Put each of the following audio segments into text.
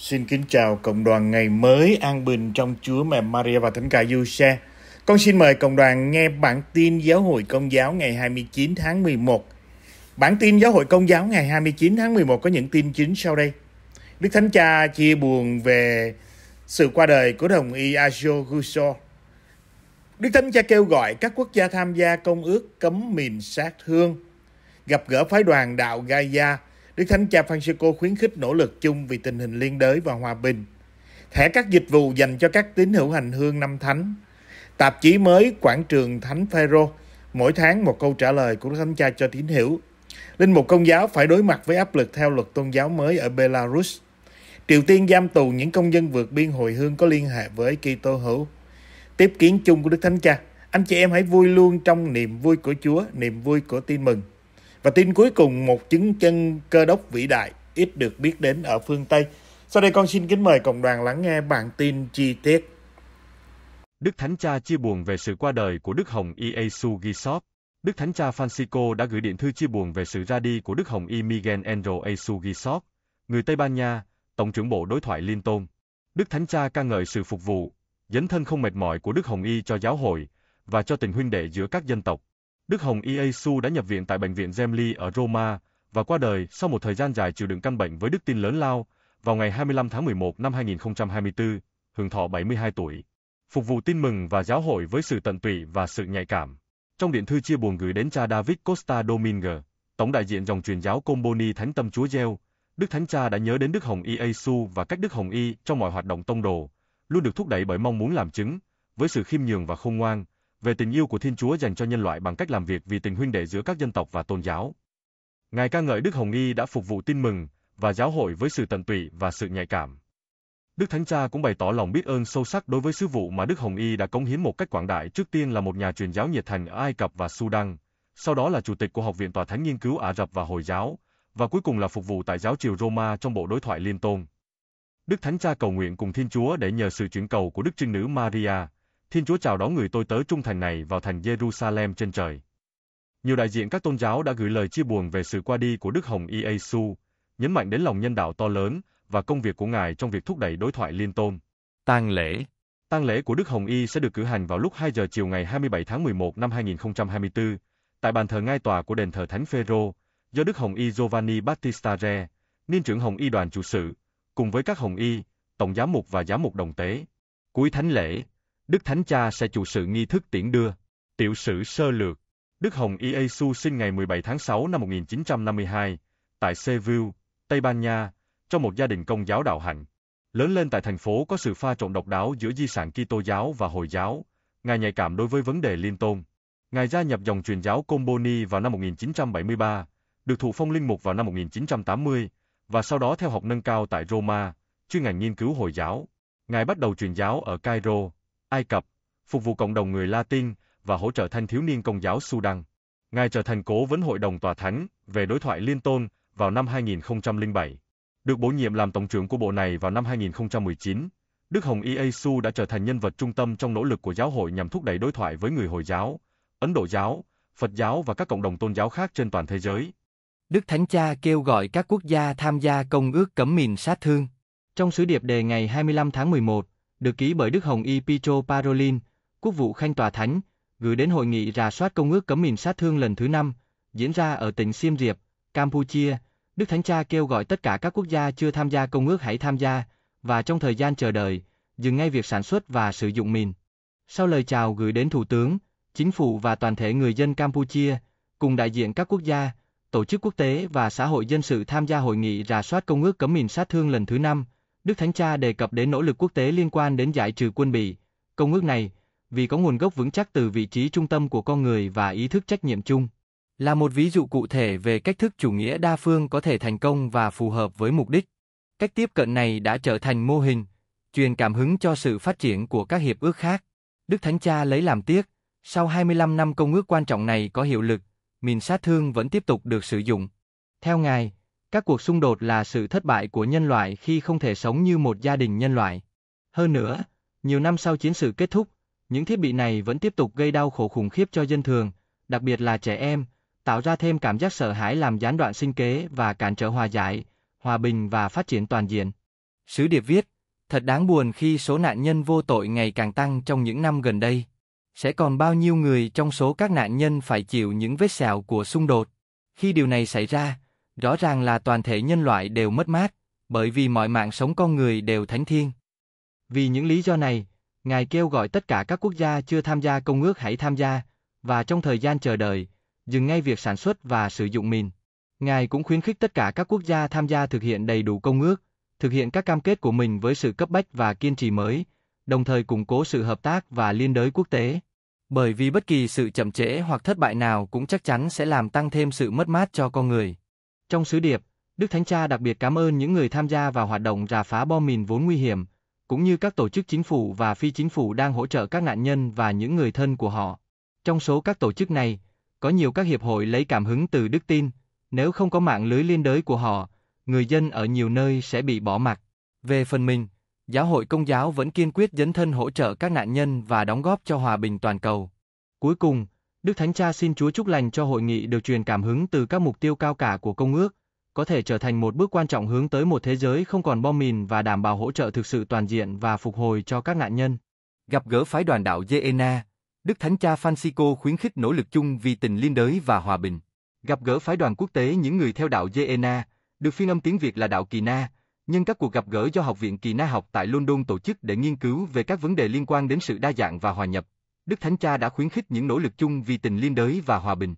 Xin kính chào cộng đoàn ngày mới an bình trong Chúa mẹ Maria và Thánh Ca Du Xe. Con xin mời cộng đoàn nghe bản tin Giáo hội Công giáo ngày 29 tháng 11. Bản tin Giáo hội Công giáo ngày 29 tháng 11 có những tin chính sau đây. Đức Thánh Cha chia buồn về sự qua đời của đồng y Ajo Gusso. Đức Thánh Cha kêu gọi các quốc gia tham gia công ước cấm mìn sát thương, gặp gỡ phái đoàn đạo Gaia – Đức Thánh Cha Francisco khuyến khích nỗ lực chung vì tình hình liên đới và hòa bình. Thẻ các dịch vụ dành cho các tín hữu hành hương năm thánh. Tạp chí mới Quảng trường Thánh Phaero mỗi tháng một câu trả lời của Đức Thánh Cha cho tín hữu. Linh mục công giáo phải đối mặt với áp lực theo luật tôn giáo mới ở Belarus. Triều Tiên giam tù những công dân vượt biên hồi hương có liên hệ với Kitô hữu. Tiếp kiến chung của Đức Thánh Cha, anh chị em hãy vui luôn trong niềm vui của Chúa, niềm vui của tin mừng. Và tin cuối cùng, một chứng chân cơ đốc vĩ đại ít được biết đến ở phương Tây. Sau đây con xin kính mời cộng đoàn lắng nghe bản tin chi tiết. Đức Thánh Cha chia buồn về sự qua đời của Đức Hồng Iesu Gisop. Đức Thánh Cha Francisco đã gửi điện thư chia buồn về sự ra đi của Đức Hồng Y Miguel Angel Iesu Gisop, người Tây Ban Nha, Tổng trưởng Bộ Đối thoại Liên Tôn. Đức Thánh Cha ca ngợi sự phục vụ, dấn thân không mệt mỏi của Đức Hồng Y cho giáo hội và cho tình huynh đệ giữa các dân tộc. Đức Hồng Iasu đã nhập viện tại bệnh viện Gemli ở Roma và qua đời sau một thời gian dài chịu đựng căn bệnh với đức tin lớn lao vào ngày 25 tháng 11 năm 2024, hưởng thọ 72 tuổi. Phục vụ tin mừng và giáo hội với sự tận tụy và sự nhạy cảm. Trong điện thư chia buồn gửi đến cha David Costa Domingue, tổng đại diện dòng truyền giáo Comboni Thánh Tâm Chúa Gieo, Đức Thánh Cha đã nhớ đến Đức Hồng Y Asu và cách Đức Hồng Y trong mọi hoạt động tông đồ, luôn được thúc đẩy bởi mong muốn làm chứng, với sự khiêm nhường và khôn ngoan, về tình yêu của Thiên Chúa dành cho nhân loại bằng cách làm việc vì tình huynh đệ giữa các dân tộc và tôn giáo. Ngài ca ngợi Đức Hồng Y đã phục vụ tin mừng và giáo hội với sự tận tụy và sự nhạy cảm. Đức Thánh Cha cũng bày tỏ lòng biết ơn sâu sắc đối với sứ vụ mà Đức Hồng Y đã cống hiến một cách quảng đại trước tiên là một nhà truyền giáo nhiệt thành ở Ai Cập và Sudan, sau đó là chủ tịch của Học viện Tòa Thánh Nghiên cứu Ả Rập và Hồi giáo, và cuối cùng là phục vụ tại giáo triều Roma trong bộ đối thoại liên tôn. Đức Thánh Cha cầu nguyện cùng Thiên Chúa để nhờ sự chuyển cầu của Đức Trinh Nữ Maria, Thiên Chúa chào đón người tôi tớ trung thành này vào thành Jerusalem trên trời. Nhiều đại diện các tôn giáo đã gửi lời chia buồn về sự qua đi của Đức Hồng Iasu, nhấn mạnh đến lòng nhân đạo to lớn và công việc của Ngài trong việc thúc đẩy đối thoại liên tôn. Tang lễ Tang lễ của Đức Hồng Y sẽ được cử hành vào lúc 2 giờ chiều ngày 27 tháng 11 năm 2024, tại bàn thờ ngai tòa của đền thờ Thánh Phêrô, do Đức Hồng Y Giovanni Battista Re, niên trưởng Hồng Y đoàn chủ sự, cùng với các Hồng Y, Tổng giám mục và giám mục đồng tế. Cuối thánh lễ, Đức Thánh Cha sẽ chủ sự nghi thức tiễn đưa. Tiểu sử sơ lược Đức Hồng Su sinh ngày 17 tháng 6 năm 1952, tại Seville, Tây Ban Nha, trong một gia đình công giáo đạo hạnh. Lớn lên tại thành phố có sự pha trộn độc đáo giữa di sản Kitô giáo và Hồi giáo, Ngài nhạy cảm đối với vấn đề liên tôn. Ngài gia nhập dòng truyền giáo Comboni vào năm 1973, được thụ phong linh mục vào năm 1980, và sau đó theo học nâng cao tại Roma, chuyên ngành nghiên cứu Hồi giáo. Ngài bắt đầu truyền giáo ở Cairo, Ai Cập, phục vụ cộng đồng người Latin và hỗ trợ thanh thiếu niên công giáo Sudan. Ngài trở thành cố vấn hội đồng tòa thánh về đối thoại liên tôn vào năm 2007. Được bổ nhiệm làm tổng trưởng của bộ này vào năm 2019, Đức Hồng Y Asu đã trở thành nhân vật trung tâm trong nỗ lực của giáo hội nhằm thúc đẩy đối thoại với người Hồi giáo, Ấn Độ giáo, Phật giáo và các cộng đồng tôn giáo khác trên toàn thế giới. Đức Thánh Cha kêu gọi các quốc gia tham gia công ước cấm mìn sát thương. Trong sứ điệp đề ngày 25 tháng 11, được ký bởi Đức Hồng Y Pietro Parolin, Quốc vụ Khanh Tòa Thánh, gửi đến hội nghị rà soát công ước cấm mìn sát thương lần thứ năm, diễn ra ở tỉnh Siem Reap, Campuchia. Đức Thánh Cha kêu gọi tất cả các quốc gia chưa tham gia công ước hãy tham gia, và trong thời gian chờ đợi, dừng ngay việc sản xuất và sử dụng mìn. Sau lời chào gửi đến Thủ tướng, Chính phủ và toàn thể người dân Campuchia, cùng đại diện các quốc gia, tổ chức quốc tế và xã hội dân sự tham gia hội nghị rà soát công ước cấm mìn sát thương lần thứ năm, Đức Thánh Cha đề cập đến nỗ lực quốc tế liên quan đến giải trừ quân bị. Công ước này, vì có nguồn gốc vững chắc từ vị trí trung tâm của con người và ý thức trách nhiệm chung, là một ví dụ cụ thể về cách thức chủ nghĩa đa phương có thể thành công và phù hợp với mục đích. Cách tiếp cận này đã trở thành mô hình, truyền cảm hứng cho sự phát triển của các hiệp ước khác. Đức Thánh Cha lấy làm tiếc, sau 25 năm công ước quan trọng này có hiệu lực, mìn sát thương vẫn tiếp tục được sử dụng. Theo Ngài, các cuộc xung đột là sự thất bại của nhân loại khi không thể sống như một gia đình nhân loại. Hơn nữa, nhiều năm sau chiến sự kết thúc, những thiết bị này vẫn tiếp tục gây đau khổ khủng khiếp cho dân thường, đặc biệt là trẻ em, tạo ra thêm cảm giác sợ hãi làm gián đoạn sinh kế và cản trở hòa giải, hòa bình và phát triển toàn diện. Sứ Điệp viết, thật đáng buồn khi số nạn nhân vô tội ngày càng tăng trong những năm gần đây. Sẽ còn bao nhiêu người trong số các nạn nhân phải chịu những vết sẹo của xung đột. Khi điều này xảy ra, Rõ ràng là toàn thể nhân loại đều mất mát, bởi vì mọi mạng sống con người đều thánh thiên. Vì những lý do này, Ngài kêu gọi tất cả các quốc gia chưa tham gia công ước hãy tham gia, và trong thời gian chờ đợi, dừng ngay việc sản xuất và sử dụng mìn. Ngài cũng khuyến khích tất cả các quốc gia tham gia thực hiện đầy đủ công ước, thực hiện các cam kết của mình với sự cấp bách và kiên trì mới, đồng thời củng cố sự hợp tác và liên đới quốc tế. Bởi vì bất kỳ sự chậm trễ hoặc thất bại nào cũng chắc chắn sẽ làm tăng thêm sự mất mát cho con người. Trong sứ điệp, Đức Thánh Cha đặc biệt cảm ơn những người tham gia vào hoạt động rà phá bom mìn vốn nguy hiểm, cũng như các tổ chức chính phủ và phi chính phủ đang hỗ trợ các nạn nhân và những người thân của họ. Trong số các tổ chức này, có nhiều các hiệp hội lấy cảm hứng từ đức tin, nếu không có mạng lưới liên đới của họ, người dân ở nhiều nơi sẽ bị bỏ mặc. Về phần mình, giáo hội công giáo vẫn kiên quyết dấn thân hỗ trợ các nạn nhân và đóng góp cho hòa bình toàn cầu. Cuối cùng, Đức Thánh Cha xin Chúa chúc lành cho hội nghị được truyền cảm hứng từ các mục tiêu cao cả của công ước, có thể trở thành một bước quan trọng hướng tới một thế giới không còn bom mìn và đảm bảo hỗ trợ thực sự toàn diện và phục hồi cho các nạn nhân. Gặp gỡ phái đoàn đạo Jena, Đức Thánh Cha Francisco khuyến khích nỗ lực chung vì tình liên đới và hòa bình. Gặp gỡ phái đoàn quốc tế những người theo đạo Jena, được phiên âm tiếng Việt là đạo Kỳ Na, nhưng các cuộc gặp gỡ do Học viện Kỳ Na học tại London tổ chức để nghiên cứu về các vấn đề liên quan đến sự đa dạng và hòa nhập. Đức Thánh Cha đã khuyến khích những nỗ lực chung vì tình liên đới và hòa bình.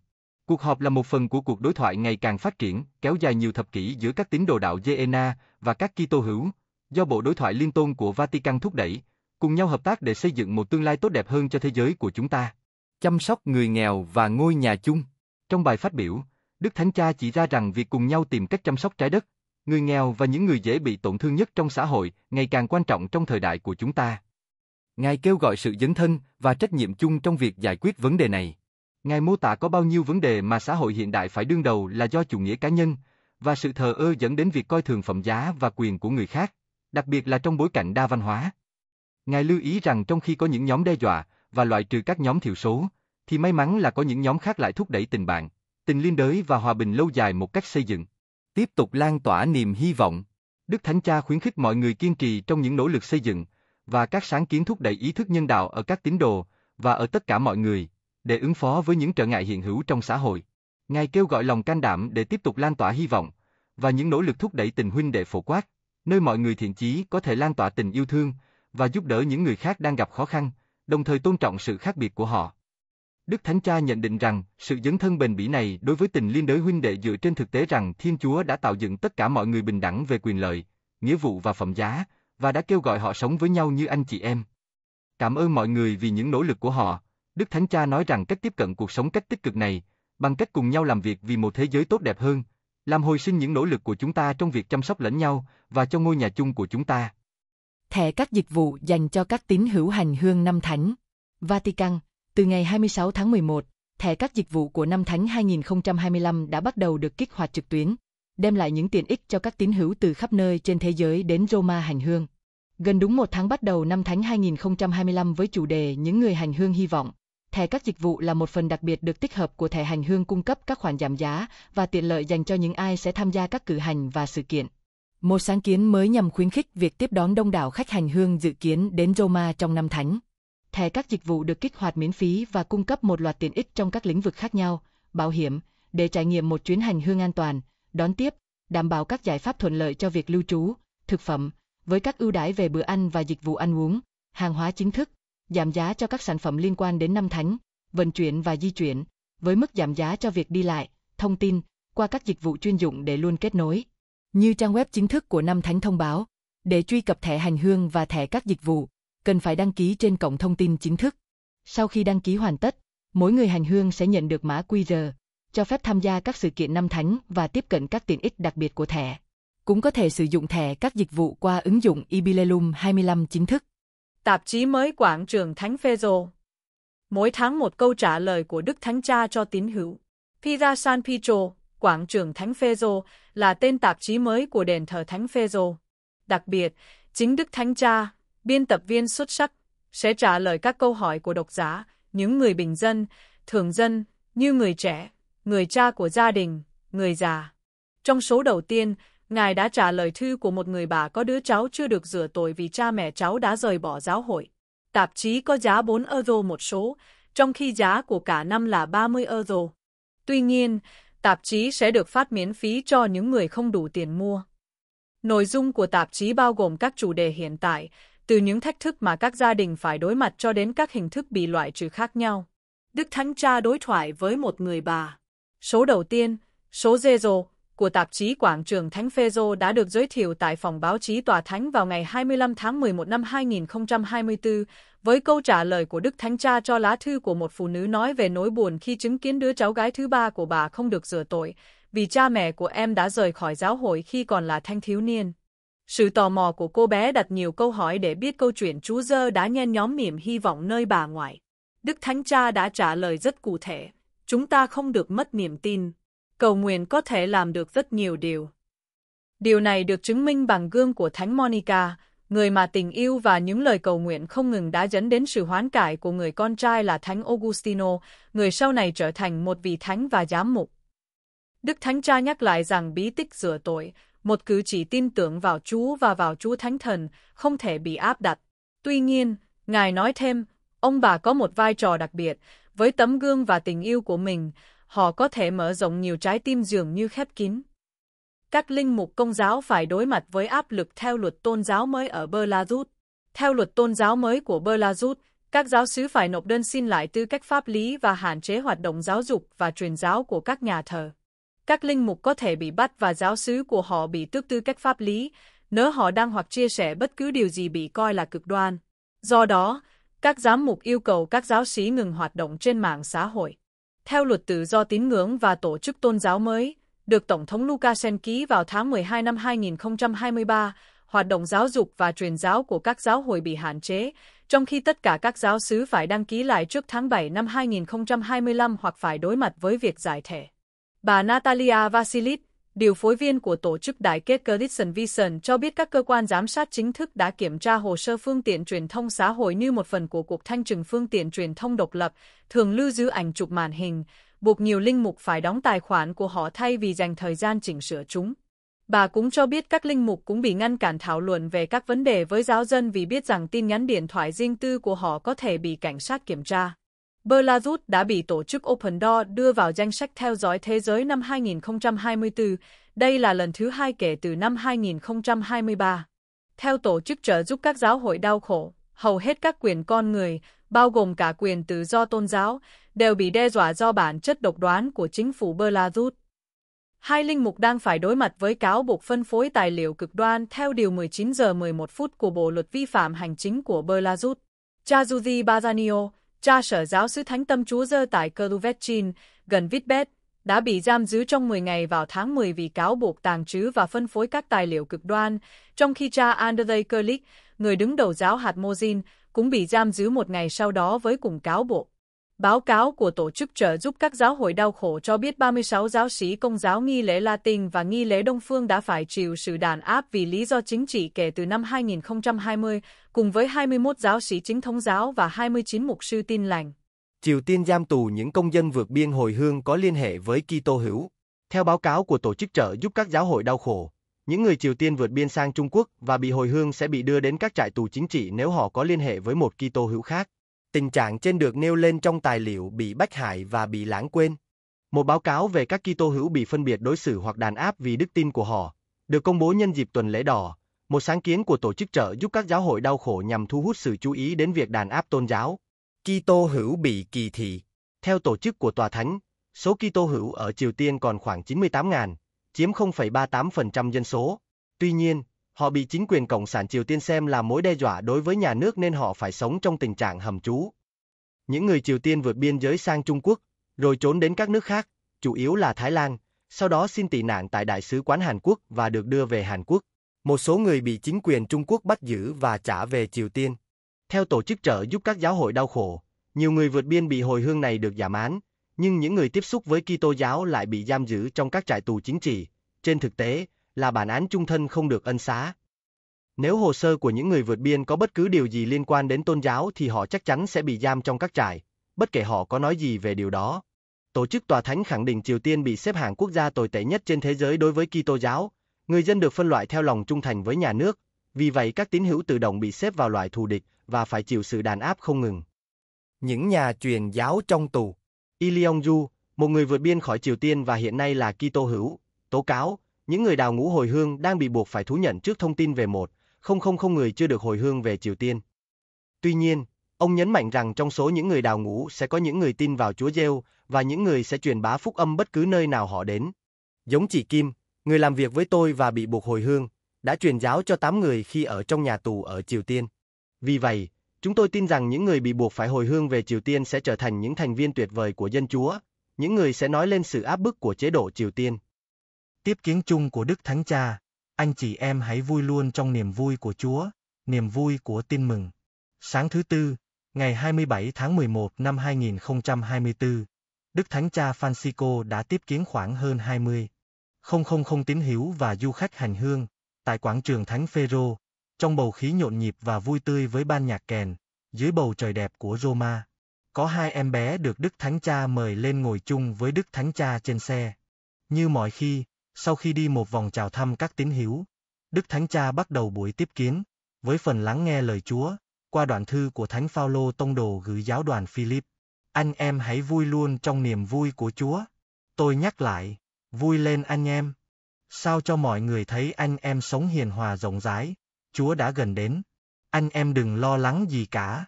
Cuộc họp là một phần của cuộc đối thoại ngày càng phát triển, kéo dài nhiều thập kỷ giữa các tín đồ đạo Giena và các Kitô hữu, do Bộ Đối thoại Liên tôn của Vatican thúc đẩy, cùng nhau hợp tác để xây dựng một tương lai tốt đẹp hơn cho thế giới của chúng ta. Chăm sóc người nghèo và ngôi nhà chung. Trong bài phát biểu, Đức Thánh Cha chỉ ra rằng việc cùng nhau tìm cách chăm sóc trái đất, người nghèo và những người dễ bị tổn thương nhất trong xã hội ngày càng quan trọng trong thời đại của chúng ta. Ngài kêu gọi sự dấn thân và trách nhiệm chung trong việc giải quyết vấn đề này. Ngài mô tả có bao nhiêu vấn đề mà xã hội hiện đại phải đương đầu là do chủ nghĩa cá nhân và sự thờ ơ dẫn đến việc coi thường phẩm giá và quyền của người khác, đặc biệt là trong bối cảnh đa văn hóa. Ngài lưu ý rằng trong khi có những nhóm đe dọa và loại trừ các nhóm thiểu số, thì may mắn là có những nhóm khác lại thúc đẩy tình bạn, tình liên đới và hòa bình lâu dài một cách xây dựng. Tiếp tục lan tỏa niềm hy vọng. Đức Thánh Cha khuyến khích mọi người kiên trì trong những nỗ lực xây dựng và các sáng kiến thúc đẩy ý thức nhân đạo ở các tín đồ và ở tất cả mọi người để ứng phó với những trở ngại hiện hữu trong xã hội. Ngài kêu gọi lòng can đảm để tiếp tục lan tỏa hy vọng và những nỗ lực thúc đẩy tình huynh đệ phổ quát, nơi mọi người thiện chí có thể lan tỏa tình yêu thương và giúp đỡ những người khác đang gặp khó khăn, đồng thời tôn trọng sự khác biệt của họ. Đức Thánh Cha nhận định rằng, sự dấn thân bền bỉ này đối với tình liên đới huynh đệ dựa trên thực tế rằng Thiên Chúa đã tạo dựng tất cả mọi người bình đẳng về quyền lợi, nghĩa vụ và phẩm giá, và đã kêu gọi họ sống với nhau như anh chị em. Cảm ơn mọi người vì những nỗ lực của họ. Đức Thánh Cha nói rằng cách tiếp cận cuộc sống cách tích cực này, bằng cách cùng nhau làm việc vì một thế giới tốt đẹp hơn, làm hồi sinh những nỗ lực của chúng ta trong việc chăm sóc lẫn nhau và cho ngôi nhà chung của chúng ta. Thẻ các dịch vụ dành cho các tín hữu hành hương năm thánh. Vatican, từ ngày 26 tháng 11, thẻ các dịch vụ của năm thánh 2025 đã bắt đầu được kích hoạt trực tuyến đem lại những tiện ích cho các tín hữu từ khắp nơi trên thế giới đến Roma hành hương. Gần đúng một tháng bắt đầu năm Thánh 2025 với chủ đề Những người hành hương hy vọng, thẻ các dịch vụ là một phần đặc biệt được tích hợp của thẻ hành hương cung cấp các khoản giảm giá và tiện lợi dành cho những ai sẽ tham gia các cử hành và sự kiện. Một sáng kiến mới nhằm khuyến khích việc tiếp đón đông đảo khách hành hương dự kiến đến Roma trong năm thánh. Thẻ các dịch vụ được kích hoạt miễn phí và cung cấp một loạt tiện ích trong các lĩnh vực khác nhau, bảo hiểm, để trải nghiệm một chuyến hành hương an toàn, đón tiếp, đảm bảo các giải pháp thuận lợi cho việc lưu trú, thực phẩm, với các ưu đãi về bữa ăn và dịch vụ ăn uống, hàng hóa chính thức, giảm giá cho các sản phẩm liên quan đến năm thánh, vận chuyển và di chuyển, với mức giảm giá cho việc đi lại, thông tin qua các dịch vụ chuyên dụng để luôn kết nối. Như trang web chính thức của năm thánh thông báo, để truy cập thẻ hành hương và thẻ các dịch vụ, cần phải đăng ký trên cổng thông tin chính thức. Sau khi đăng ký hoàn tất, mỗi người hành hương sẽ nhận được mã QR cho phép tham gia các sự kiện năm thánh và tiếp cận các tiện ích đặc biệt của thẻ. Cũng có thể sử dụng thẻ các dịch vụ qua ứng dụng Ibilelum 25 chính thức. Tạp chí mới Quảng trường Thánh Phaero. Mỗi tháng một câu trả lời của Đức Thánh Cha cho tín hữu. Pisa San Pietro, Quảng trường Thánh Phaero là tên tạp chí mới của đền thờ Thánh Phaero. Đặc biệt, chính Đức Thánh Cha, biên tập viên xuất sắc, sẽ trả lời các câu hỏi của độc giả, những người bình dân, thường dân, như người trẻ, người cha của gia đình, người già. Trong số đầu tiên, ngài đã trả lời thư của một người bà có đứa cháu chưa được rửa tội vì cha mẹ cháu đã rời bỏ giáo hội. Tạp chí có giá 4 euro một số, trong khi giá của cả năm là 30 euro. Tuy nhiên, tạp chí sẽ được phát miễn phí cho những người không đủ tiền mua. Nội dung của tạp chí bao gồm các chủ đề hiện tại, từ những thách thức mà các gia đình phải đối mặt cho đến các hình thức bị loại trừ khác nhau. Đức Thánh Cha đối thoại với một người bà. Số đầu tiên, số Zero, của tạp chí Quảng trường Thánh Phaero đã được giới thiệu tại phòng báo chí Tòa Thánh vào ngày 25 tháng 11 năm 2024, với câu trả lời của Đức Thánh Cha cho lá thư của một phụ nữ nói về nỗi buồn khi chứng kiến đứa cháu gái thứ ba của bà không được rửa tội, vì cha mẹ của em đã rời khỏi giáo hội khi còn là thanh thiếu niên. Sự tò mò của cô bé đặt nhiều câu hỏi để biết câu chuyện chú dơ đã nhen nhóm niềm hy vọng nơi bà ngoại. Đức Thánh Cha đã trả lời rất cụ thể. Chúng ta không được mất niềm tin. Cầu nguyện có thể làm được rất nhiều điều. Điều này được chứng minh bằng gương của Thánh Monica, người mà tình yêu và những lời cầu nguyện không ngừng đã dẫn đến sự hoán cải của người con trai là Thánh Augustino, người sau này trở thành một vị thánh và giám mục. Đức Thánh Cha nhắc lại rằng bí tích rửa tội, một cử chỉ tin tưởng vào Chúa và vào Chúa Thánh Thần, không thể bị áp đặt. Tuy nhiên, Ngài nói thêm, ông bà có một vai trò đặc biệt, với tấm gương và tình yêu của mình, họ có thể mở rộng nhiều trái tim dường như khép kín. Các linh mục công giáo phải đối mặt với áp lực theo luật tôn giáo mới ở Belarus. Theo luật tôn giáo mới của Belarus, các giáo sứ phải nộp đơn xin lại tư cách pháp lý và hạn chế hoạt động giáo dục và truyền giáo của các nhà thờ. Các linh mục có thể bị bắt và giáo sứ của họ bị tước tư cách pháp lý, nếu họ đang hoặc chia sẻ bất cứ điều gì bị coi là cực đoan. Do đó, các giám mục yêu cầu các giáo sĩ ngừng hoạt động trên mạng xã hội. Theo luật tự do tín ngưỡng và tổ chức tôn giáo mới, được Tổng thống Lukashen ký vào tháng 12 năm 2023, hoạt động giáo dục và truyền giáo của các giáo hội bị hạn chế, trong khi tất cả các giáo sứ phải đăng ký lại trước tháng 7 năm 2025 hoặc phải đối mặt với việc giải thể. Bà Natalia Vasilit, Điều phối viên của tổ chức đại kết Christian Vision cho biết các cơ quan giám sát chính thức đã kiểm tra hồ sơ phương tiện truyền thông xã hội như một phần của cuộc thanh trừng phương tiện truyền thông độc lập, thường lưu giữ ảnh chụp màn hình, buộc nhiều linh mục phải đóng tài khoản của họ thay vì dành thời gian chỉnh sửa chúng. Bà cũng cho biết các linh mục cũng bị ngăn cản thảo luận về các vấn đề với giáo dân vì biết rằng tin nhắn điện thoại riêng tư của họ có thể bị cảnh sát kiểm tra. Belarus đã bị tổ chức Open Door đưa vào danh sách theo dõi thế giới năm 2024, đây là lần thứ hai kể từ năm 2023. Theo tổ chức trợ giúp các giáo hội đau khổ, hầu hết các quyền con người, bao gồm cả quyền tự do tôn giáo, đều bị đe dọa do bản chất độc đoán của chính phủ Belarus. Hai linh mục đang phải đối mặt với cáo buộc phân phối tài liệu cực đoan theo Điều 19 giờ 11 phút của Bộ Luật Vi phạm Hành chính của Belarus. Chazuzi Bazanio, cha sở giáo sứ Thánh Tâm Chúa Dơ tại Kluvetchin, gần Vitbet, đã bị giam giữ trong 10 ngày vào tháng 10 vì cáo buộc tàng trữ và phân phối các tài liệu cực đoan, trong khi cha Andrei Kerlik, người đứng đầu giáo hạt Mozin, cũng bị giam giữ một ngày sau đó với cùng cáo buộc. Báo cáo của Tổ chức trợ giúp các giáo hội đau khổ cho biết 36 giáo sĩ công giáo nghi lễ Latin và nghi lễ Đông Phương đã phải chịu sự đàn áp vì lý do chính trị kể từ năm 2020, cùng với 21 giáo sĩ chính thống giáo và 29 mục sư tin lành. Triều Tiên giam tù những công dân vượt biên hồi hương có liên hệ với Kitô hữu. Theo báo cáo của Tổ chức trợ giúp các giáo hội đau khổ, những người Triều Tiên vượt biên sang Trung Quốc và bị hồi hương sẽ bị đưa đến các trại tù chính trị nếu họ có liên hệ với một Kitô hữu khác. Tình trạng trên được nêu lên trong tài liệu bị bách hại và bị lãng quên. Một báo cáo về các Kitô hữu bị phân biệt đối xử hoặc đàn áp vì đức tin của họ, được công bố nhân dịp tuần lễ đỏ, một sáng kiến của tổ chức trợ giúp các giáo hội đau khổ nhằm thu hút sự chú ý đến việc đàn áp tôn giáo. Kitô hữu bị kỳ thị. Theo tổ chức của tòa thánh, số Kitô hữu ở Triều Tiên còn khoảng 98.000, chiếm 0,38% dân số. Tuy nhiên, Họ bị chính quyền Cộng sản Triều Tiên xem là mối đe dọa đối với nhà nước nên họ phải sống trong tình trạng hầm trú. Những người Triều Tiên vượt biên giới sang Trung Quốc, rồi trốn đến các nước khác, chủ yếu là Thái Lan, sau đó xin tị nạn tại Đại sứ quán Hàn Quốc và được đưa về Hàn Quốc. Một số người bị chính quyền Trung Quốc bắt giữ và trả về Triều Tiên. Theo tổ chức trợ giúp các giáo hội đau khổ, nhiều người vượt biên bị hồi hương này được giảm án, nhưng những người tiếp xúc với Kitô giáo lại bị giam giữ trong các trại tù chính trị. Trên thực tế, là bản án trung thân không được ân xá. Nếu hồ sơ của những người vượt biên có bất cứ điều gì liên quan đến tôn giáo thì họ chắc chắn sẽ bị giam trong các trại, bất kể họ có nói gì về điều đó. Tổ chức tòa thánh khẳng định Triều Tiên bị xếp hạng quốc gia tồi tệ nhất trên thế giới đối với Kitô giáo, người dân được phân loại theo lòng trung thành với nhà nước, vì vậy các tín hữu tự động bị xếp vào loại thù địch và phải chịu sự đàn áp không ngừng. Những nhà truyền giáo trong tù. Lee yong một người vượt biên khỏi Triều Tiên và hiện nay là Kitô hữu, tố cáo những người đào ngũ hồi hương đang bị buộc phải thú nhận trước thông tin về một, không không không người chưa được hồi hương về Triều Tiên. Tuy nhiên, ông nhấn mạnh rằng trong số những người đào ngũ sẽ có những người tin vào Chúa Giêsu và những người sẽ truyền bá phúc âm bất cứ nơi nào họ đến. Giống chị Kim, người làm việc với tôi và bị buộc hồi hương, đã truyền giáo cho 8 người khi ở trong nhà tù ở Triều Tiên. Vì vậy, chúng tôi tin rằng những người bị buộc phải hồi hương về Triều Tiên sẽ trở thành những thành viên tuyệt vời của dân Chúa, những người sẽ nói lên sự áp bức của chế độ Triều Tiên. Tiếp kiến chung của Đức Thánh Cha, anh chị em hãy vui luôn trong niềm vui của Chúa, niềm vui của tin mừng. Sáng thứ Tư, ngày 27 tháng 11 năm 2024, Đức Thánh Cha Francisco đã tiếp kiến khoảng hơn 20. 000 tín hữu và du khách hành hương, tại quảng trường Thánh Phaero, trong bầu khí nhộn nhịp và vui tươi với ban nhạc kèn, dưới bầu trời đẹp của Roma. Có hai em bé được Đức Thánh Cha mời lên ngồi chung với Đức Thánh Cha trên xe. Như mọi khi, sau khi đi một vòng chào thăm các tín hữu, Đức Thánh Cha bắt đầu buổi tiếp kiến, với phần lắng nghe lời Chúa, qua đoạn thư của Thánh Phaolô Tông Đồ gửi giáo đoàn Philip. Anh em hãy vui luôn trong niềm vui của Chúa. Tôi nhắc lại, vui lên anh em. Sao cho mọi người thấy anh em sống hiền hòa rộng rãi, Chúa đã gần đến. Anh em đừng lo lắng gì cả.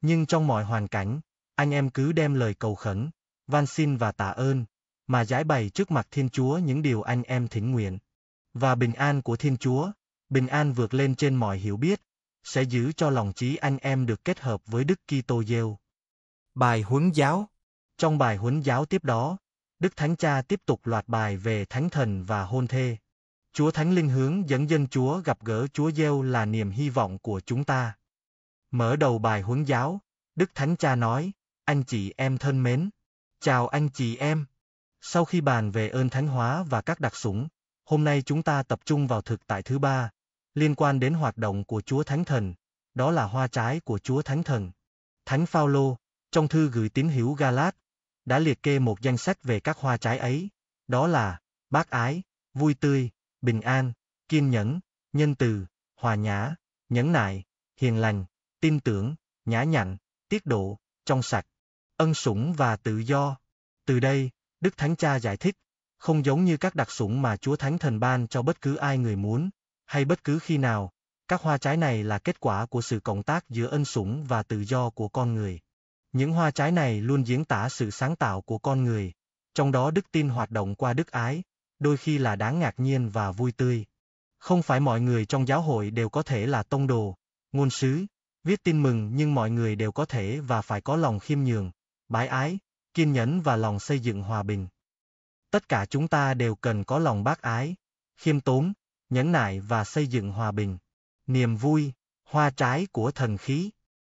Nhưng trong mọi hoàn cảnh, anh em cứ đem lời cầu khẩn, van xin và tạ ơn, mà giải bày trước mặt Thiên Chúa những điều anh em thỉnh nguyện. Và bình an của Thiên Chúa, bình an vượt lên trên mọi hiểu biết, sẽ giữ cho lòng trí anh em được kết hợp với Đức Kitô Giêu. Bài huấn giáo Trong bài huấn giáo tiếp đó, Đức Thánh Cha tiếp tục loạt bài về Thánh Thần và hôn thê. Chúa Thánh Linh hướng dẫn dân Chúa gặp gỡ Chúa Giêu là niềm hy vọng của chúng ta. Mở đầu bài huấn giáo, Đức Thánh Cha nói, anh chị em thân mến, chào anh chị em. Sau khi bàn về ơn thánh hóa và các đặc súng, hôm nay chúng ta tập trung vào thực tại thứ ba, liên quan đến hoạt động của Chúa Thánh Thần, đó là hoa trái của Chúa Thánh Thần. Thánh Phaolô, trong thư gửi tín hữu Galat, đã liệt kê một danh sách về các hoa trái ấy, đó là bác ái, vui tươi, bình an, kiên nhẫn, nhân từ, hòa nhã, nhẫn nại, hiền lành, tin tưởng, nhã nhặn, tiết độ, trong sạch, ân sủng và tự do. Từ đây, Đức Thánh Cha giải thích, không giống như các đặc sủng mà Chúa Thánh Thần ban cho bất cứ ai người muốn, hay bất cứ khi nào, các hoa trái này là kết quả của sự cộng tác giữa ân sủng và tự do của con người. Những hoa trái này luôn diễn tả sự sáng tạo của con người, trong đó đức tin hoạt động qua đức ái, đôi khi là đáng ngạc nhiên và vui tươi. Không phải mọi người trong giáo hội đều có thể là tông đồ, ngôn sứ, viết tin mừng nhưng mọi người đều có thể và phải có lòng khiêm nhường, bái ái, kiên nhẫn và lòng xây dựng hòa bình. Tất cả chúng ta đều cần có lòng bác ái, khiêm tốn, nhẫn nại và xây dựng hòa bình. Niềm vui, hoa trái của thần khí.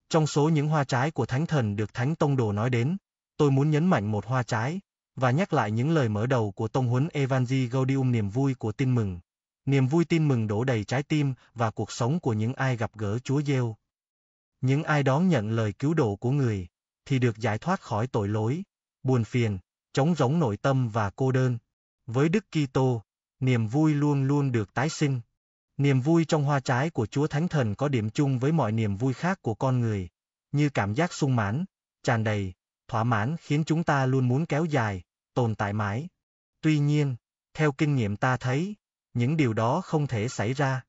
Trong số những hoa trái của Thánh Thần được Thánh Tông Đồ nói đến, tôi muốn nhấn mạnh một hoa trái, và nhắc lại những lời mở đầu của Tông huấn Evangi Gaudium niềm vui của tin mừng. Niềm vui tin mừng đổ đầy trái tim và cuộc sống của những ai gặp gỡ Chúa Giêsu. Những ai đón nhận lời cứu độ của người, thì được giải thoát khỏi tội lỗi, buồn phiền, trống rỗng nội tâm và cô đơn. Với Đức Kitô, niềm vui luôn luôn được tái sinh. Niềm vui trong hoa trái của Chúa Thánh Thần có điểm chung với mọi niềm vui khác của con người, như cảm giác sung mãn, tràn đầy, thỏa mãn khiến chúng ta luôn muốn kéo dài, tồn tại mãi. Tuy nhiên, theo kinh nghiệm ta thấy, những điều đó không thể xảy ra.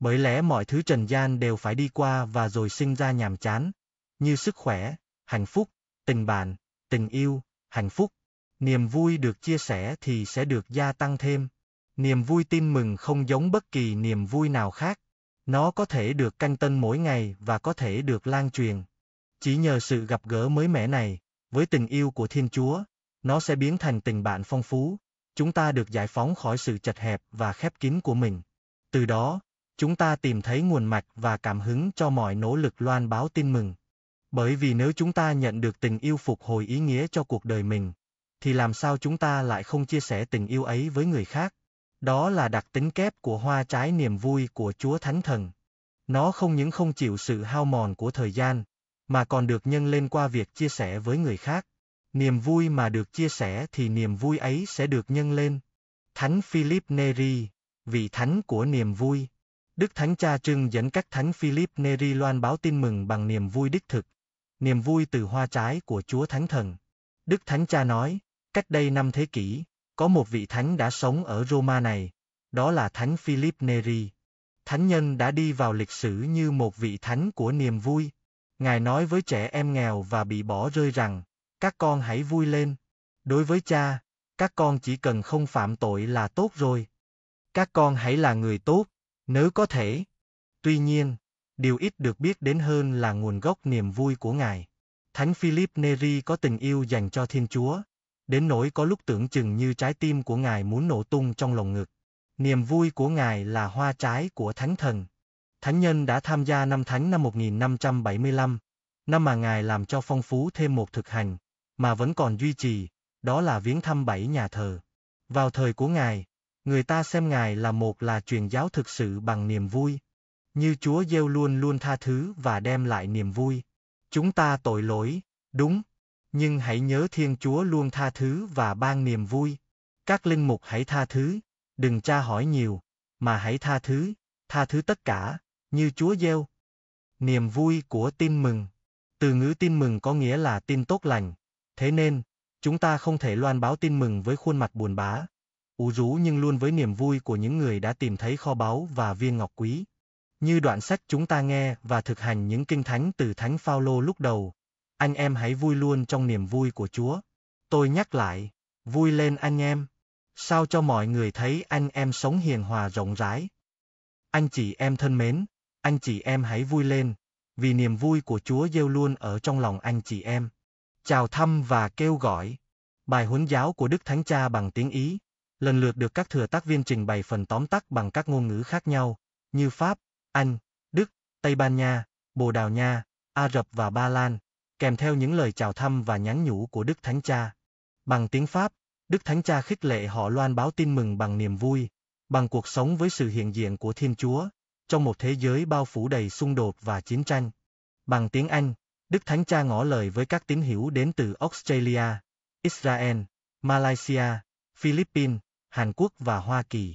Bởi lẽ mọi thứ trần gian đều phải đi qua và rồi sinh ra nhàm chán, như sức khỏe, hạnh phúc, tình bạn, tình yêu, hạnh phúc. Niềm vui được chia sẻ thì sẽ được gia tăng thêm. Niềm vui tin mừng không giống bất kỳ niềm vui nào khác. Nó có thể được canh tân mỗi ngày và có thể được lan truyền. Chỉ nhờ sự gặp gỡ mới mẻ này, với tình yêu của Thiên Chúa, nó sẽ biến thành tình bạn phong phú. Chúng ta được giải phóng khỏi sự chật hẹp và khép kín của mình. Từ đó, chúng ta tìm thấy nguồn mạch và cảm hứng cho mọi nỗ lực loan báo tin mừng. Bởi vì nếu chúng ta nhận được tình yêu phục hồi ý nghĩa cho cuộc đời mình, thì làm sao chúng ta lại không chia sẻ tình yêu ấy với người khác? Đó là đặc tính kép của hoa trái niềm vui của Chúa Thánh Thần. Nó không những không chịu sự hao mòn của thời gian, mà còn được nhân lên qua việc chia sẻ với người khác. Niềm vui mà được chia sẻ thì niềm vui ấy sẽ được nhân lên. Thánh Philip Neri, vị thánh của niềm vui. Đức Thánh Cha Trưng dẫn các thánh Philip Neri loan báo tin mừng bằng niềm vui đích thực, niềm vui từ hoa trái của Chúa Thánh Thần. Đức Thánh Cha nói, cách đây năm thế kỷ, có một vị thánh đã sống ở Roma này, đó là Thánh Philip Neri. Thánh nhân đã đi vào lịch sử như một vị thánh của niềm vui. Ngài nói với trẻ em nghèo và bị bỏ rơi rằng, các con hãy vui lên. Đối với cha, các con chỉ cần không phạm tội là tốt rồi. Các con hãy là người tốt, nếu có thể. Tuy nhiên, điều ít được biết đến hơn là nguồn gốc niềm vui của Ngài. Thánh Philip Neri có tình yêu dành cho Thiên Chúa, đến nỗi có lúc tưởng chừng như trái tim của Ngài muốn nổ tung trong lồng ngực. Niềm vui của Ngài là hoa trái của Thánh Thần. Thánh nhân đã tham gia năm Thánh năm 1575, năm mà Ngài làm cho phong phú thêm một thực hành, mà vẫn còn duy trì, đó là viếng thăm bảy nhà thờ. Vào thời của Ngài, người ta xem Ngài là một là truyền giáo thực sự bằng niềm vui, như Chúa Giêsu luôn luôn tha thứ và đem lại niềm vui. Chúng ta tội lỗi, đúng, nhưng hãy nhớ Thiên Chúa luôn tha thứ và ban niềm vui. Các linh mục hãy tha thứ, đừng tra hỏi nhiều, mà hãy tha thứ, tha thứ tất cả, như Chúa gieo. Niềm vui của tin mừng. Từ ngữ tin mừng có nghĩa là tin tốt lành. Thế nên, chúng ta không thể loan báo tin mừng với khuôn mặt buồn bã, u rũ nhưng luôn với niềm vui của những người đã tìm thấy kho báu và viên ngọc quý. Như đoạn sách chúng ta nghe và thực hành những kinh thánh từ Thánh Phaolô lúc đầu, anh em hãy vui luôn trong niềm vui của Chúa. Tôi nhắc lại, vui lên anh em. Sao cho mọi người thấy anh em sống hiền hòa rộng rãi. Anh chị em thân mến, anh chị em hãy vui lên, vì niềm vui của Chúa gieo luôn ở trong lòng anh chị em. Chào thăm và kêu gọi. Bài huấn giáo của Đức Thánh Cha bằng tiếng Ý, lần lượt được các thừa tác viên trình bày phần tóm tắt bằng các ngôn ngữ khác nhau, như Pháp, anh, Đức, Tây Ban Nha, Bồ Đào Nha, Ả Rập và Ba Lan, kèm theo những lời chào thăm và nhắn nhủ của Đức Thánh Cha. Bằng tiếng Pháp, Đức Thánh Cha khích lệ họ loan báo tin mừng bằng niềm vui, bằng cuộc sống với sự hiện diện của Thiên Chúa, trong một thế giới bao phủ đầy xung đột và chiến tranh. Bằng tiếng Anh, Đức Thánh Cha ngỏ lời với các tín hữu đến từ Australia, Israel, Malaysia, Philippines, Hàn Quốc và Hoa Kỳ.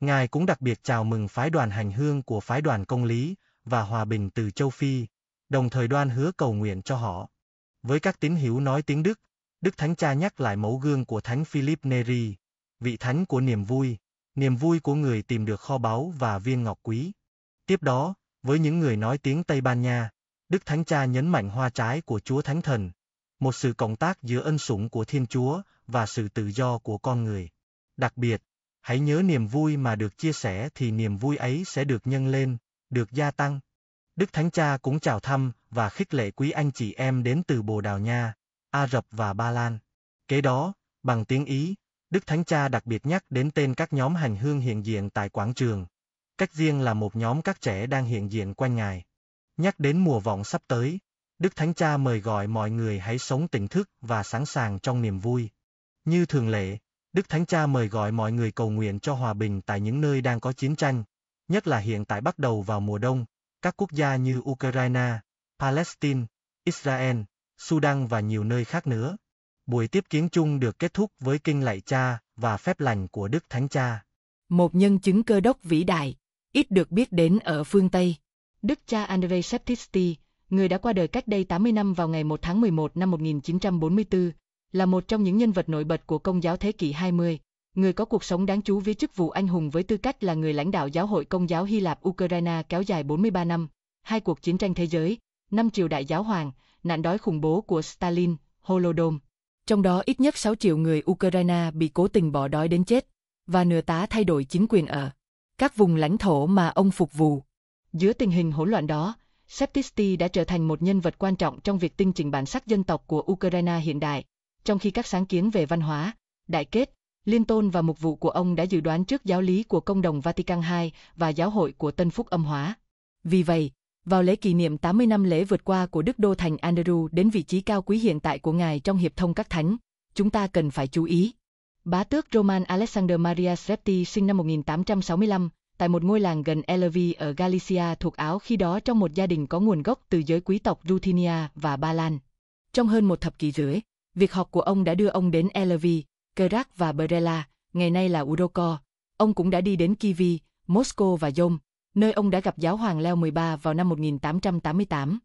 Ngài cũng đặc biệt chào mừng phái đoàn hành hương của phái đoàn công lý và hòa bình từ châu Phi, đồng thời đoan hứa cầu nguyện cho họ. Với các tín hữu nói tiếng Đức, Đức Thánh Cha nhắc lại mẫu gương của Thánh Philip Neri, vị thánh của niềm vui, niềm vui của người tìm được kho báu và viên ngọc quý. Tiếp đó, với những người nói tiếng Tây Ban Nha, Đức Thánh Cha nhấn mạnh hoa trái của Chúa Thánh Thần, một sự cộng tác giữa ân sủng của Thiên Chúa và sự tự do của con người. Đặc biệt, Hãy nhớ niềm vui mà được chia sẻ thì niềm vui ấy sẽ được nhân lên, được gia tăng. Đức Thánh Cha cũng chào thăm và khích lệ quý anh chị em đến từ Bồ Đào Nha, Ả Rập và Ba Lan. Kế đó, bằng tiếng Ý, Đức Thánh Cha đặc biệt nhắc đến tên các nhóm hành hương hiện diện tại quảng trường. Cách riêng là một nhóm các trẻ đang hiện diện quanh Ngài. Nhắc đến mùa vọng sắp tới, Đức Thánh Cha mời gọi mọi người hãy sống tỉnh thức và sẵn sàng trong niềm vui. Như thường lệ, Đức Thánh Cha mời gọi mọi người cầu nguyện cho hòa bình tại những nơi đang có chiến tranh, nhất là hiện tại bắt đầu vào mùa đông, các quốc gia như Ukraine, Palestine, Israel, Sudan và nhiều nơi khác nữa. Buổi tiếp kiến chung được kết thúc với kinh lạy cha và phép lành của Đức Thánh Cha. Một nhân chứng cơ đốc vĩ đại, ít được biết đến ở phương Tây. Đức cha Andrei Septisti, người đã qua đời cách đây 80 năm vào ngày 1 tháng 11 năm 1944, là một trong những nhân vật nổi bật của công giáo thế kỷ 20, người có cuộc sống đáng chú với chức vụ anh hùng với tư cách là người lãnh đạo giáo hội công giáo Hy Lạp Ukraine kéo dài 43 năm, hai cuộc chiến tranh thế giới, năm triều đại giáo hoàng, nạn đói khủng bố của Stalin, Holodom. Trong đó ít nhất 6 triệu người Ukraine bị cố tình bỏ đói đến chết, và nửa tá thay đổi chính quyền ở các vùng lãnh thổ mà ông phục vụ. Giữa tình hình hỗn loạn đó, Septisti đã trở thành một nhân vật quan trọng trong việc tinh chỉnh bản sắc dân tộc của Ukraine hiện đại, trong khi các sáng kiến về văn hóa, đại kết, liên tôn và mục vụ của ông đã dự đoán trước giáo lý của công đồng Vatican II và giáo hội của Tân Phúc Âm Hóa. Vì vậy, vào lễ kỷ niệm 80 năm lễ vượt qua của Đức Đô Thành Andrew đến vị trí cao quý hiện tại của Ngài trong Hiệp thông các thánh, chúng ta cần phải chú ý. Bá tước Roman Alexander Maria Srepti sinh năm 1865 tại một ngôi làng gần Elvi ở Galicia thuộc Áo khi đó trong một gia đình có nguồn gốc từ giới quý tộc Ruthinia và Ba Lan. Trong hơn một thập kỷ rưỡi, Việc học của ông đã đưa ông đến LV, Kerak và Brela, ngày nay là Udoko. Ông cũng đã đi đến Kiev, Moscow và Yom, nơi ông đã gặp giáo hoàng Leo 13 vào năm 1888.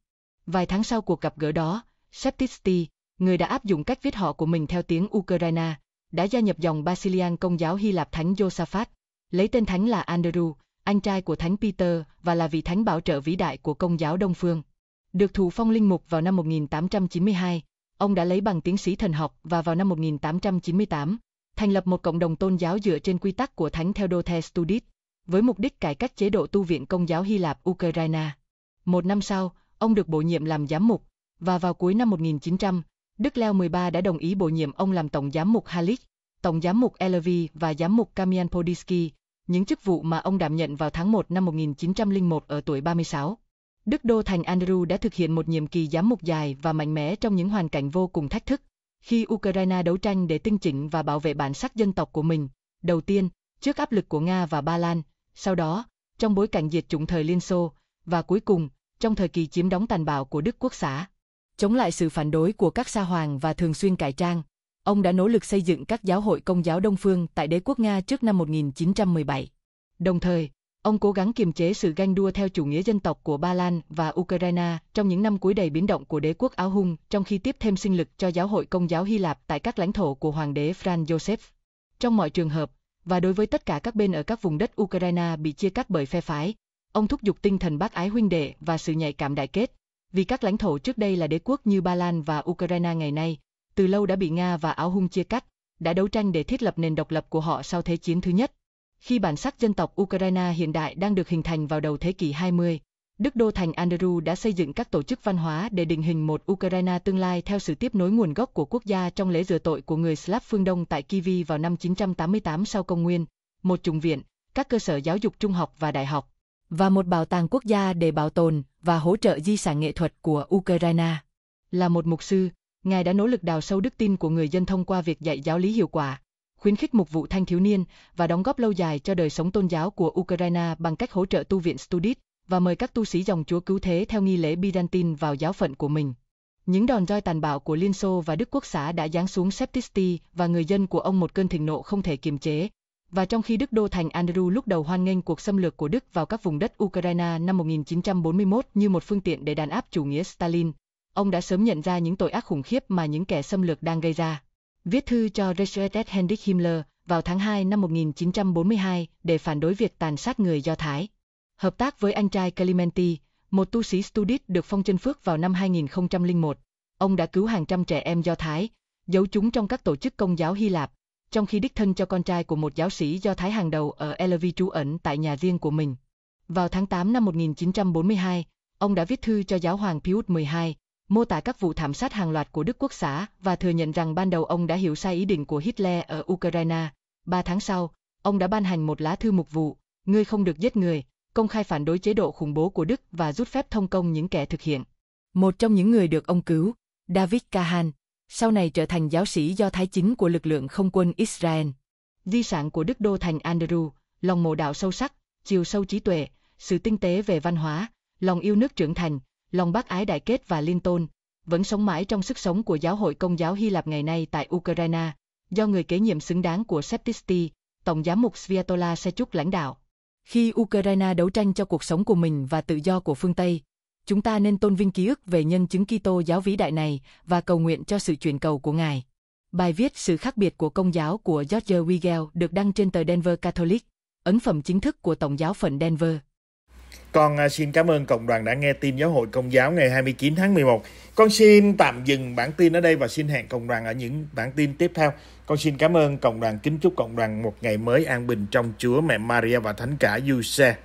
Vài tháng sau cuộc gặp gỡ đó, Septisti, người đã áp dụng cách viết họ của mình theo tiếng Ukraine, đã gia nhập dòng Basilian Công giáo Hy Lạp Thánh Josaphat, lấy tên thánh là Andrew, anh trai của Thánh Peter và là vị thánh bảo trợ vĩ đại của Công giáo Đông Phương. Được thụ phong linh mục vào năm 1892, Ông đã lấy bằng tiến sĩ thần học và vào năm 1898, thành lập một cộng đồng tôn giáo dựa trên quy tắc của Thánh Theodore Studis, với mục đích cải cách chế độ tu viện công giáo Hy Lạp Ukraine. Một năm sau, ông được bổ nhiệm làm giám mục, và vào cuối năm 1900, Đức Leo 13 đã đồng ý bổ nhiệm ông làm tổng giám mục Halich, tổng giám mục Elvi và giám mục Kamian Podisky, những chức vụ mà ông đảm nhận vào tháng 1 năm 1901 ở tuổi 36. Đức Đô Thành Andrew đã thực hiện một nhiệm kỳ giám mục dài và mạnh mẽ trong những hoàn cảnh vô cùng thách thức. Khi Ukraine đấu tranh để tinh chỉnh và bảo vệ bản sắc dân tộc của mình, đầu tiên, trước áp lực của Nga và Ba Lan, sau đó, trong bối cảnh diệt chủng thời Liên Xô, và cuối cùng, trong thời kỳ chiếm đóng tàn bạo của Đức Quốc xã. Chống lại sự phản đối của các sa hoàng và thường xuyên cải trang, ông đã nỗ lực xây dựng các giáo hội công giáo Đông Phương tại đế quốc Nga trước năm 1917. Đồng thời, Ông cố gắng kiềm chế sự ganh đua theo chủ nghĩa dân tộc của Ba Lan và Ukraine trong những năm cuối đầy biến động của đế quốc Áo Hung, trong khi tiếp thêm sinh lực cho giáo hội công giáo Hy Lạp tại các lãnh thổ của hoàng đế Franz Joseph. Trong mọi trường hợp, và đối với tất cả các bên ở các vùng đất Ukraine bị chia cắt bởi phe phái, ông thúc giục tinh thần bác ái huynh đệ và sự nhạy cảm đại kết, vì các lãnh thổ trước đây là đế quốc như Ba Lan và Ukraine ngày nay, từ lâu đã bị Nga và Áo Hung chia cắt, đã đấu tranh để thiết lập nền độc lập của họ sau Thế chiến thứ nhất khi bản sắc dân tộc Ukraine hiện đại đang được hình thành vào đầu thế kỷ 20, Đức Đô Thành Andrew đã xây dựng các tổ chức văn hóa để định hình một Ukraine tương lai theo sự tiếp nối nguồn gốc của quốc gia trong lễ rửa tội của người Slav phương Đông tại Kiev vào năm 988 sau công nguyên, một trùng viện, các cơ sở giáo dục trung học và đại học, và một bảo tàng quốc gia để bảo tồn và hỗ trợ di sản nghệ thuật của Ukraine. Là một mục sư, Ngài đã nỗ lực đào sâu đức tin của người dân thông qua việc dạy giáo lý hiệu quả, khuyến khích mục vụ thanh thiếu niên và đóng góp lâu dài cho đời sống tôn giáo của Ukraine bằng cách hỗ trợ tu viện Studit và mời các tu sĩ dòng Chúa cứu thế theo nghi lễ Byzantine vào giáo phận của mình. Những đòn roi tàn bạo của Liên Xô và Đức Quốc xã đã giáng xuống Septisti và người dân của ông một cơn thịnh nộ không thể kiềm chế. Và trong khi Đức Đô Thành Andrew lúc đầu hoan nghênh cuộc xâm lược của Đức vào các vùng đất Ukraine năm 1941 như một phương tiện để đàn áp chủ nghĩa Stalin, ông đã sớm nhận ra những tội ác khủng khiếp mà những kẻ xâm lược đang gây ra viết thư cho Richard Hendrik Himmler vào tháng 2 năm 1942 để phản đối việc tàn sát người Do Thái. Hợp tác với anh trai Calimenti, một tu sĩ Studit được phong chân phước vào năm 2001. Ông đã cứu hàng trăm trẻ em Do Thái, giấu chúng trong các tổ chức công giáo Hy Lạp, trong khi đích thân cho con trai của một giáo sĩ Do Thái hàng đầu ở LV trú ẩn tại nhà riêng của mình. Vào tháng 8 năm 1942, ông đã viết thư cho giáo hoàng Pius XII mô tả các vụ thảm sát hàng loạt của Đức Quốc xã và thừa nhận rằng ban đầu ông đã hiểu sai ý định của Hitler ở Ukraine. Ba tháng sau, ông đã ban hành một lá thư mục vụ, người không được giết người, công khai phản đối chế độ khủng bố của Đức và rút phép thông công những kẻ thực hiện. Một trong những người được ông cứu, David Kahan, sau này trở thành giáo sĩ do thái chính của lực lượng không quân Israel. Di sản của Đức Đô thành Andrew, lòng mộ đạo sâu sắc, chiều sâu trí tuệ, sự tinh tế về văn hóa, lòng yêu nước trưởng thành, lòng Bác Ái Đại Kết và liên tôn vẫn sống mãi trong sức sống của giáo hội công giáo Hy Lạp ngày nay tại Ukraine, do người kế nhiệm xứng đáng của Septisti, Tổng giám mục Sviatola Sechuk lãnh đạo. Khi Ukraine đấu tranh cho cuộc sống của mình và tự do của phương Tây, chúng ta nên tôn vinh ký ức về nhân chứng Kitô giáo vĩ đại này và cầu nguyện cho sự chuyển cầu của Ngài. Bài viết Sự khác biệt của công giáo của George Wigel được đăng trên tờ Denver Catholic, ấn phẩm chính thức của Tổng giáo phận Denver. Con à, xin cảm ơn cộng đoàn đã nghe tin Giáo hội Công giáo ngày 29 tháng 11. Con xin tạm dừng bản tin ở đây và xin hẹn cộng đoàn ở những bản tin tiếp theo. Con xin cảm ơn cộng đoàn kính chúc cộng đoàn một ngày mới an bình trong Chúa mẹ Maria và Thánh cả Giuse.